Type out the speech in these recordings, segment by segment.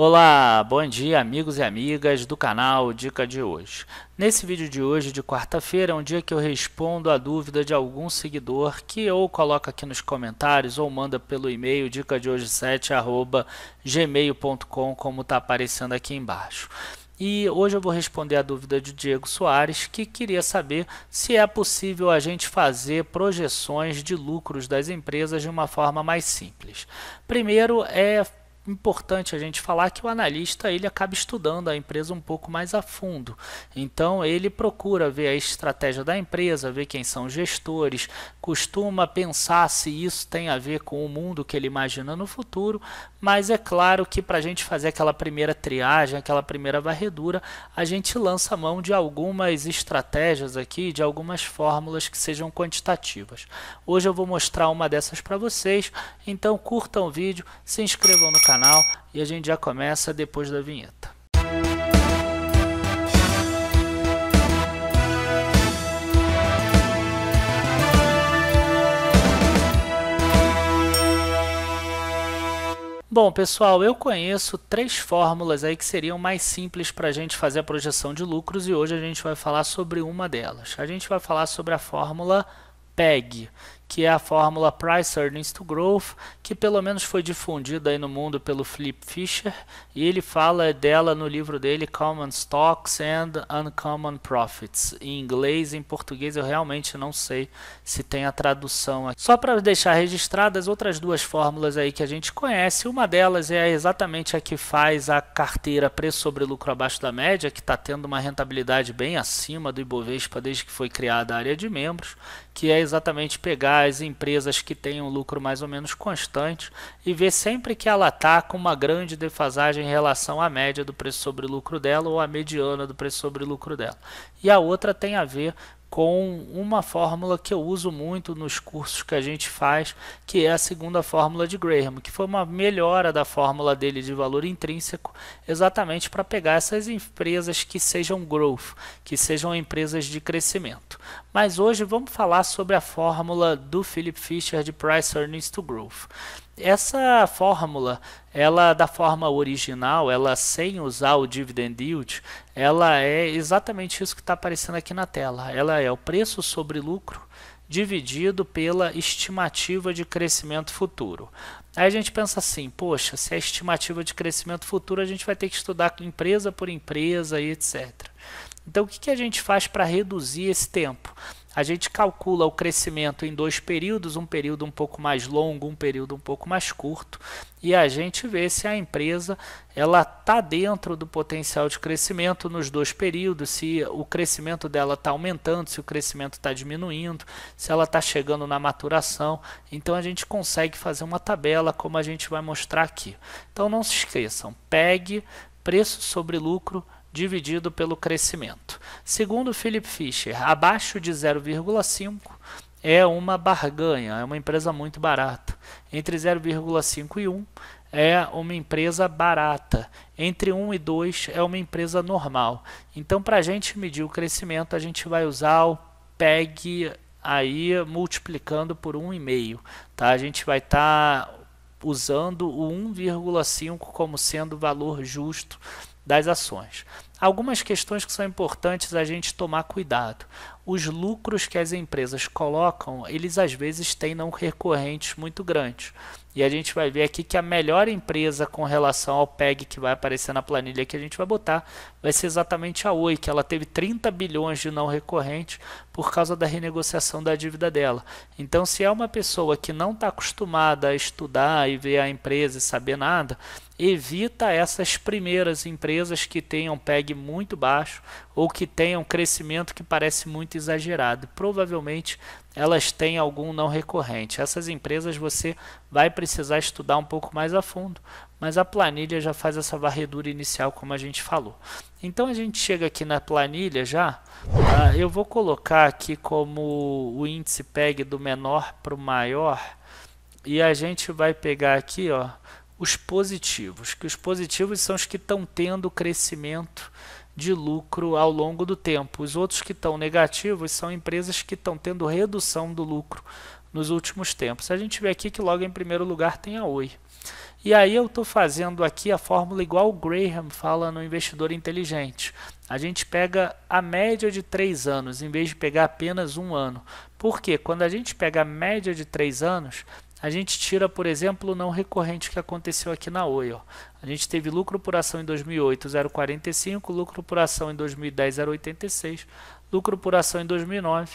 Olá, bom dia amigos e amigas do canal Dica de Hoje. Nesse vídeo de hoje, de quarta-feira, é um dia que eu respondo a dúvida de algum seguidor que ou coloca aqui nos comentários ou manda pelo e-mail dica de hoje 7@gmail.com, como está aparecendo aqui embaixo. E hoje eu vou responder a dúvida de Diego Soares, que queria saber se é possível a gente fazer projeções de lucros das empresas de uma forma mais simples. Primeiro é importante a gente falar que o analista ele acaba estudando a empresa um pouco mais a fundo. Então ele procura ver a estratégia da empresa, ver quem são os gestores, costuma pensar se isso tem a ver com o mundo que ele imagina no futuro, mas é claro que para a gente fazer aquela primeira triagem, aquela primeira varredura, a gente lança mão de algumas estratégias aqui, de algumas fórmulas que sejam quantitativas. Hoje eu vou mostrar uma dessas para vocês, então curtam o vídeo, se inscrevam no canal canal e a gente já começa depois da vinheta. Bom, pessoal, eu conheço três fórmulas aí que seriam mais simples para a gente fazer a projeção de lucros e hoje a gente vai falar sobre uma delas. A gente vai falar sobre a fórmula PEG, que é a fórmula Price Earnings to Growth, que pelo menos foi difundida aí no mundo pelo Flip Fisher, e ele fala dela no livro dele Common Stocks and Uncommon Profits. Em inglês e em português eu realmente não sei se tem a tradução aqui. Só para deixar registradas outras duas fórmulas aí que a gente conhece, uma delas é exatamente a que faz a carteira preço sobre lucro abaixo da média, que está tendo uma rentabilidade bem acima do Ibovespa desde que foi criada a área de membros, que é exatamente pegar as empresas que têm um lucro mais ou menos constante e ver sempre que ela está com uma grande defasagem em relação à média do preço sobre lucro dela ou à mediana do preço sobre lucro dela. E a outra tem a ver com uma fórmula que eu uso muito nos cursos que a gente faz, que é a segunda fórmula de Graham, que foi uma melhora da fórmula dele de valor intrínseco, exatamente para pegar essas empresas que sejam growth, que sejam empresas de crescimento. Mas hoje vamos falar sobre a fórmula do Philip Fisher de Price Earnings to Growth essa fórmula, ela da forma original, ela sem usar o dividend yield, ela é exatamente isso que está aparecendo aqui na tela. Ela é o preço sobre lucro dividido pela estimativa de crescimento futuro. Aí a gente pensa assim, poxa, se é estimativa de crescimento futuro, a gente vai ter que estudar empresa por empresa e etc. Então, o que, que a gente faz para reduzir esse tempo? a gente calcula o crescimento em dois períodos, um período um pouco mais longo, um período um pouco mais curto, e a gente vê se a empresa ela está dentro do potencial de crescimento nos dois períodos, se o crescimento dela está aumentando, se o crescimento está diminuindo, se ela está chegando na maturação. Então a gente consegue fazer uma tabela como a gente vai mostrar aqui. Então não se esqueçam, pegue preço sobre lucro dividido pelo crescimento. Segundo Philip Fisher, abaixo de 0,5 é uma barganha, é uma empresa muito barata. Entre 0,5 e 1 é uma empresa barata. Entre 1 e 2 é uma empresa normal. Então, para a gente medir o crescimento, a gente vai usar o PEG aí multiplicando por 1,5. Tá? A gente vai estar tá usando o 1,5 como sendo o valor justo das ações. Algumas questões que são importantes a gente tomar cuidado os lucros que as empresas colocam, eles às vezes têm não recorrentes muito grandes. E a gente vai ver aqui que a melhor empresa com relação ao PEG que vai aparecer na planilha que a gente vai botar vai ser exatamente a Oi, que ela teve 30 bilhões de não recorrentes por causa da renegociação da dívida dela. Então, se é uma pessoa que não está acostumada a estudar e ver a empresa e saber nada, evita essas primeiras empresas que tenham PEG muito baixo ou que tenham crescimento que parece muito exagerado. Provavelmente elas têm algum não recorrente. Essas empresas você vai precisar estudar um pouco mais a fundo, mas a planilha já faz essa varredura inicial, como a gente falou. Então a gente chega aqui na planilha já. Ah, eu vou colocar aqui como o índice PEG do menor para o maior e a gente vai pegar aqui, ó os positivos, que os positivos são os que estão tendo crescimento de lucro ao longo do tempo. Os outros que estão negativos são empresas que estão tendo redução do lucro nos últimos tempos. A gente vê aqui que logo em primeiro lugar tem a Oi. E aí eu estou fazendo aqui a fórmula igual o Graham fala no Investidor Inteligente. A gente pega a média de três anos, em vez de pegar apenas um ano. Porque quando a gente pega a média de três anos, a gente tira, por exemplo, o não recorrente que aconteceu aqui na Oi. Ó. A gente teve lucro por ação em 2008, 0,45, lucro por ação em 2010, 0,86, lucro por ação em 2009,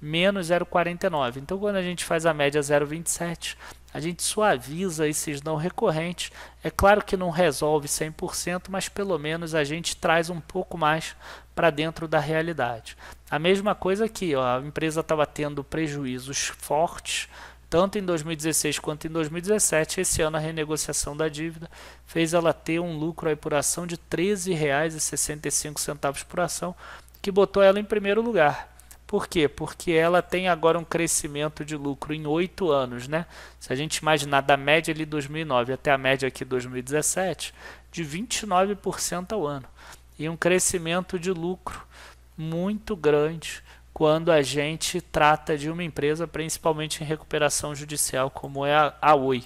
menos 0,49. Então, quando a gente faz a média 0,27, a gente suaviza esses não recorrentes. É claro que não resolve 100%, mas pelo menos a gente traz um pouco mais para dentro da realidade. A mesma coisa aqui, ó, a empresa estava tendo prejuízos fortes, tanto em 2016 quanto em 2017, esse ano a renegociação da dívida fez ela ter um lucro aí por ação de R$ 13,65 por ação, que botou ela em primeiro lugar. Por quê? Porque ela tem agora um crescimento de lucro em oito anos, né? Se a gente imaginar da média ali 2009 até a média aqui 2017, de 29% ao ano. E um crescimento de lucro muito grande quando a gente trata de uma empresa, principalmente em recuperação judicial, como é a, a Oi.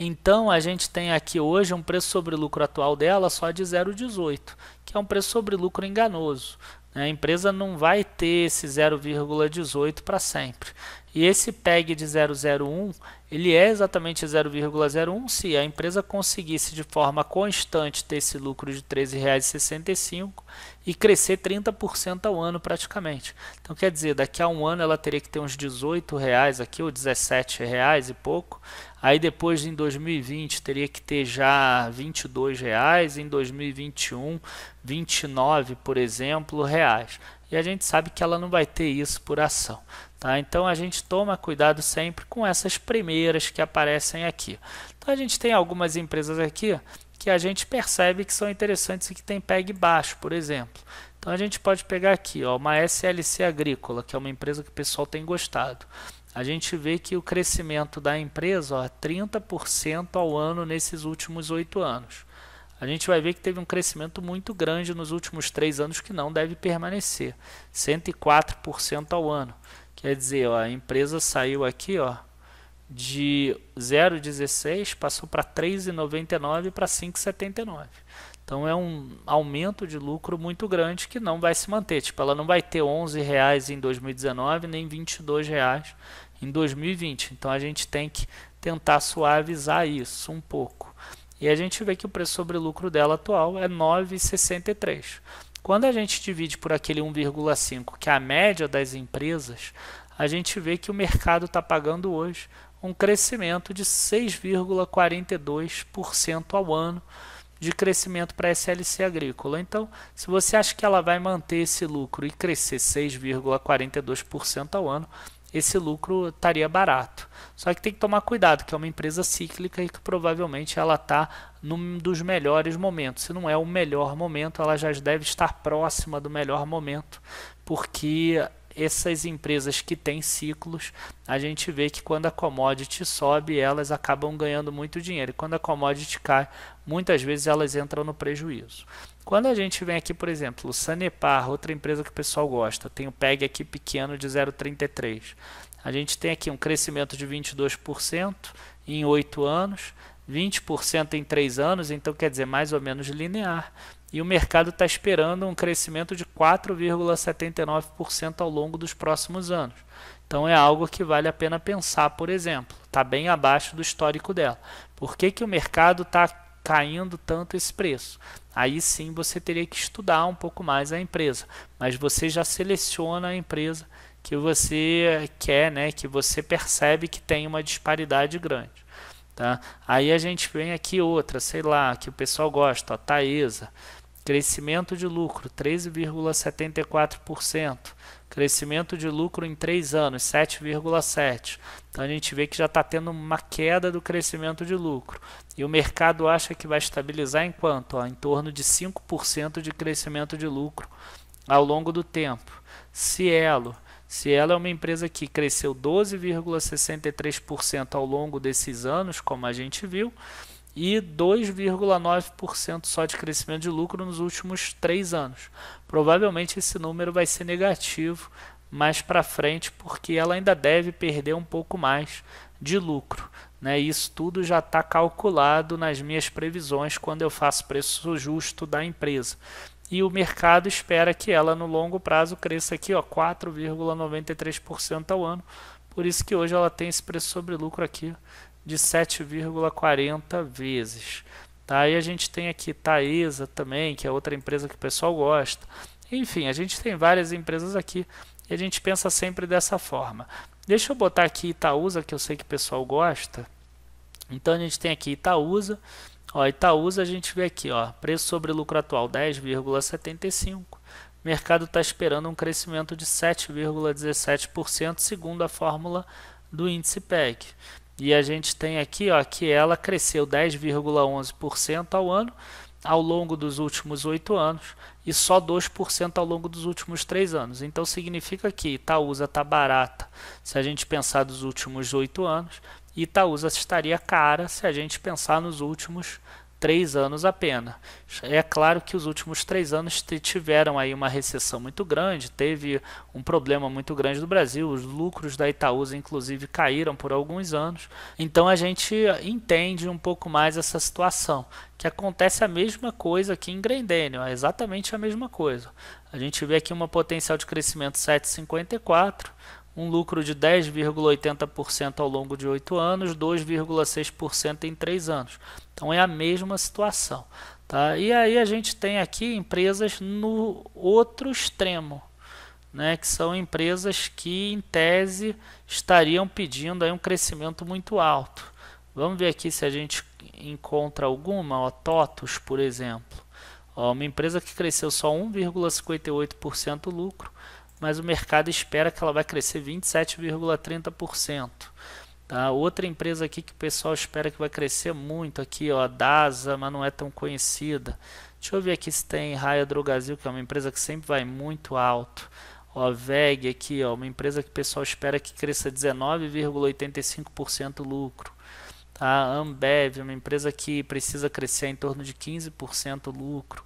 Então a gente tem aqui hoje um preço sobre lucro atual dela só de 0,18, que é um preço sobre lucro enganoso. Né? A empresa não vai ter esse 0,18 para sempre. E esse PEG de 001, ele é exatamente 0,01 se a empresa conseguisse de forma constante ter esse lucro de R$ 13,65 e crescer 30% ao ano praticamente. Então quer dizer, daqui a um ano ela teria que ter uns R$ 18 reais aqui ou R$ 17 reais e pouco. Aí depois em 2020 teria que ter já 22 reais, em 2021 29, por exemplo, reais. E a gente sabe que ela não vai ter isso por ação. Tá? Então a gente toma cuidado sempre com essas primeiras que aparecem aqui. Então a gente tem algumas empresas aqui que a gente percebe que são interessantes e que tem PEG baixo, por exemplo. Então a gente pode pegar aqui ó, uma SLC Agrícola, que é uma empresa que o pessoal tem gostado a gente vê que o crescimento da empresa, ó, 30% é ao ano nesses últimos oito anos. A gente vai ver que teve um crescimento muito grande nos últimos três anos que não deve permanecer, 104% ao ano. Quer dizer, ó, a empresa saiu aqui ó, de 0,16, passou para 3,99 para 5,79. Então é um aumento de lucro muito grande que não vai se manter. Tipo, ela não vai ter 11 reais em 2019 nem 22 reais em 2020. Então a gente tem que tentar suavizar isso um pouco. E a gente vê que o preço sobre lucro dela atual é 9,63. Quando a gente divide por aquele 1,5, que é a média das empresas, a gente vê que o mercado está pagando hoje um crescimento de 6,42% ao ano de crescimento para a SLC agrícola. Então, se você acha que ela vai manter esse lucro e crescer 6,42% ao ano, esse lucro estaria barato. Só que tem que tomar cuidado, que é uma empresa cíclica e que provavelmente ela está num dos melhores momentos. Se não é o melhor momento, ela já deve estar próxima do melhor momento, porque essas empresas que têm ciclos, a gente vê que quando a commodity sobe, elas acabam ganhando muito dinheiro. E quando a commodity cai, muitas vezes elas entram no prejuízo. Quando a gente vem aqui, por exemplo, o Sanepar, outra empresa que o pessoal gosta, tem o PEG aqui pequeno de 0,33. A gente tem aqui um crescimento de 22% em 8 anos, 20% em 3 anos, então quer dizer mais ou menos linear e o mercado está esperando um crescimento de 4,79% ao longo dos próximos anos. Então é algo que vale a pena pensar, por exemplo. Está bem abaixo do histórico dela. Por que, que o mercado está caindo tanto esse preço? Aí sim você teria que estudar um pouco mais a empresa. Mas você já seleciona a empresa que você quer, né, que você percebe que tem uma disparidade grande. Tá? Aí a gente vem aqui outra, sei lá, que o pessoal gosta, a Taesa. Crescimento de lucro 13,74%. Crescimento de lucro em 3 anos 7,7%. Então a gente vê que já está tendo uma queda do crescimento de lucro. E o mercado acha que vai estabilizar em quanto? Ó, em torno de 5% de crescimento de lucro ao longo do tempo. Cielo. Cielo é uma empresa que cresceu 12,63% ao longo desses anos, como a gente viu e 2,9% só de crescimento de lucro nos últimos três anos. Provavelmente esse número vai ser negativo mais para frente, porque ela ainda deve perder um pouco mais de lucro. Né? Isso tudo já está calculado nas minhas previsões quando eu faço preço justo da empresa. E o mercado espera que ela no longo prazo cresça aqui, ó, 4,93% ao ano. Por isso que hoje ela tem esse preço sobre lucro aqui de 7,40 vezes. Tá? E a gente tem aqui Taesa também, que é outra empresa que o pessoal gosta. Enfim, a gente tem várias empresas aqui e a gente pensa sempre dessa forma. Deixa eu botar aqui Itaúsa, que eu sei que o pessoal gosta. Então a gente tem aqui Itaúsa. Ó, Itaúsa a gente vê aqui, ó, preço sobre lucro atual 10,75. mercado está esperando um crescimento de 7,17% segundo a fórmula do índice PEG. E a gente tem aqui ó, que ela cresceu 10,11% ao ano ao longo dos últimos oito anos e só 2% ao longo dos últimos três anos. Então significa que Itaúsa está barata se a gente pensar dos últimos oito anos e Itaúsa estaria cara se a gente pensar nos últimos três anos apenas. É claro que os últimos três anos tiveram aí uma recessão muito grande, teve um problema muito grande do Brasil, os lucros da Itaúsa inclusive caíram por alguns anos. Então a gente entende um pouco mais essa situação, que acontece a mesma coisa aqui em Grendênio, é exatamente a mesma coisa. A gente vê aqui uma potencial de crescimento 754, um lucro de 10,80% ao longo de 8 anos, 2,6% em 3 anos. Então é a mesma situação. Tá? E aí a gente tem aqui empresas no outro extremo, né, que são empresas que, em tese, estariam pedindo aí um crescimento muito alto. Vamos ver aqui se a gente encontra alguma, ó, Totus, por exemplo. Ó, uma empresa que cresceu só 1,58% lucro, mas o mercado espera que ela vai crescer 27,30%. Tá? Outra empresa aqui que o pessoal espera que vai crescer muito aqui, ó, a DASA, mas não é tão conhecida. Deixa eu ver aqui se tem Raia Drogazil, que é uma empresa que sempre vai muito alto. Ó, VEG aqui, ó, uma empresa que o pessoal espera que cresça 19,85% lucro. Tá? Ambev, uma empresa que precisa crescer em torno de 15% lucro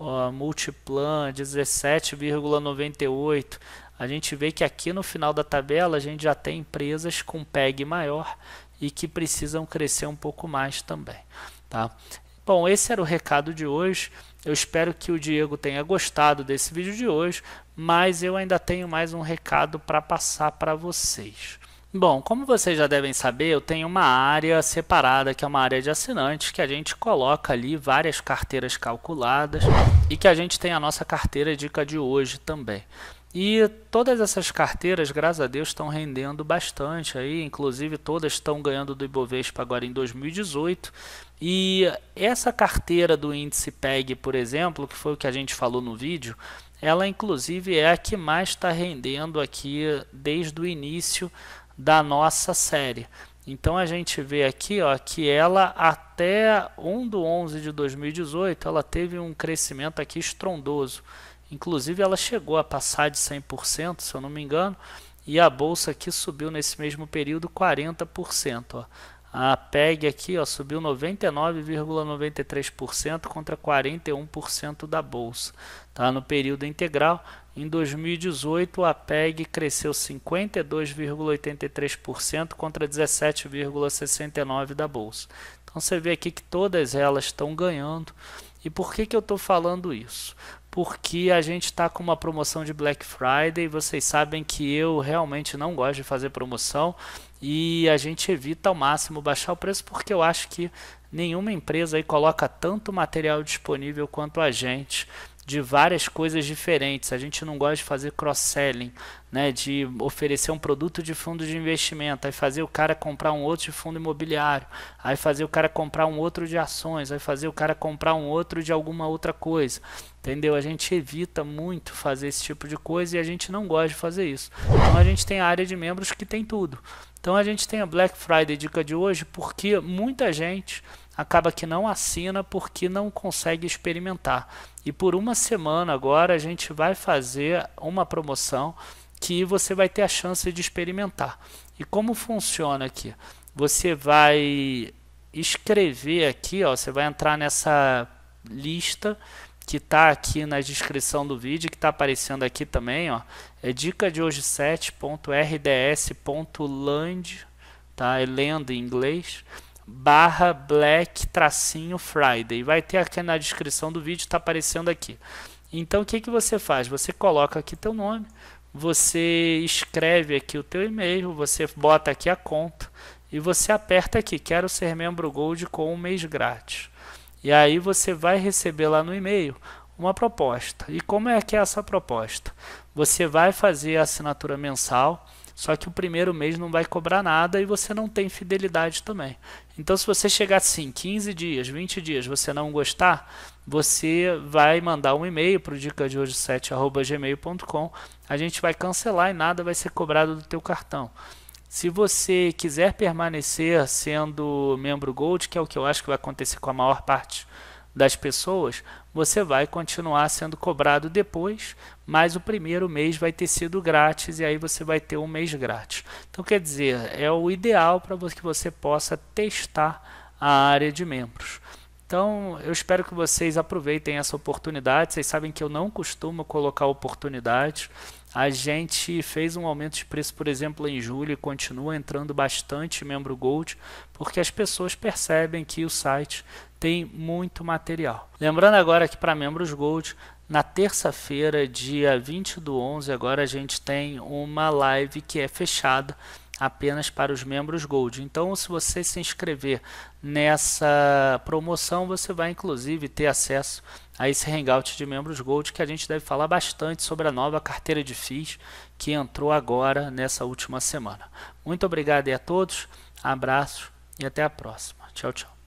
ó, Multiplan 17,98. A gente vê que aqui no final da tabela a gente já tem empresas com PEG maior e que precisam crescer um pouco mais também. Tá? Bom, esse era o recado de hoje. Eu espero que o Diego tenha gostado desse vídeo de hoje, mas eu ainda tenho mais um recado para passar para vocês. Bom, como vocês já devem saber, eu tenho uma área separada que é uma área de assinantes que a gente coloca ali várias carteiras calculadas e que a gente tem a nossa carteira dica de hoje também. E todas essas carteiras, graças a Deus, estão rendendo bastante aí, inclusive todas estão ganhando do Ibovespa agora em 2018. E essa carteira do índice PEG, por exemplo, que foi o que a gente falou no vídeo, ela inclusive é a que mais está rendendo aqui desde o início da nossa série. Então a gente vê aqui ó, que ela até 1 do 11 de 2018 ela teve um crescimento aqui estrondoso. Inclusive ela chegou a passar de 100%, se eu não me engano, e a bolsa aqui subiu nesse mesmo período 40%. Ó. A PEG aqui ó, subiu 99,93% contra 41% da bolsa. Tá? No período integral, em 2018, a PEG cresceu 52,83% contra 17,69% da Bolsa. Então você vê aqui que todas elas estão ganhando. E por que, que eu estou falando isso? Porque a gente está com uma promoção de Black Friday. Vocês sabem que eu realmente não gosto de fazer promoção e a gente evita ao máximo baixar o preço porque eu acho que nenhuma empresa aí coloca tanto material disponível quanto a gente de várias coisas diferentes. A gente não gosta de fazer cross-selling, né, de oferecer um produto de fundo de investimento, aí fazer o cara comprar um outro de fundo imobiliário, aí fazer o cara comprar um outro de ações, aí fazer o cara comprar um outro de alguma outra coisa. Entendeu? A gente evita muito fazer esse tipo de coisa e a gente não gosta de fazer isso. Então a gente tem a área de membros que tem tudo. Então a gente tem a Black Friday dica de hoje porque muita gente acaba que não assina porque não consegue experimentar. E por uma semana agora a gente vai fazer uma promoção que você vai ter a chance de experimentar. E como funciona aqui? Você vai escrever aqui, ó, você vai entrar nessa lista que está aqui na descrição do vídeo, que está aparecendo aqui também, ó, é dica de hoje 7.rds.land, tá? É land em inglês barra black tracinho friday. Vai ter aqui na descrição do vídeo, está aparecendo aqui. Então o que, que você faz? Você coloca aqui teu nome, você escreve aqui o teu e-mail, você bota aqui a conta e você aperta aqui, quero ser membro Gold com um mês grátis. E aí você vai receber lá no e-mail uma proposta. E como é que é essa proposta? Você vai fazer a assinatura mensal só que o primeiro mês não vai cobrar nada e você não tem fidelidade também. Então, se você chegar assim, 15 dias, 20 dias, você não gostar, você vai mandar um e-mail para o dica de hoje 7@gmail.com. A gente vai cancelar e nada vai ser cobrado do teu cartão. Se você quiser permanecer sendo membro Gold, que é o que eu acho que vai acontecer com a maior parte das pessoas, você vai continuar sendo cobrado depois, mas o primeiro mês vai ter sido grátis e aí você vai ter um mês grátis. Então, quer dizer, é o ideal para que você possa testar a área de membros. Então, eu espero que vocês aproveitem essa oportunidade. Vocês sabem que eu não costumo colocar oportunidades. A gente fez um aumento de preço, por exemplo, em julho e continua entrando bastante membro Gold, porque as pessoas percebem que o site tem muito material. Lembrando agora que para membros Gold, na terça-feira, dia 20 do 11, agora a gente tem uma live que é fechada apenas para os membros Gold. Então, se você se inscrever nessa promoção, você vai inclusive ter acesso a esse Hangout de membros Gold que a gente deve falar bastante sobre a nova carteira de FIIs que entrou agora nessa última semana. Muito obrigado a todos, abraços e até a próxima. Tchau, tchau.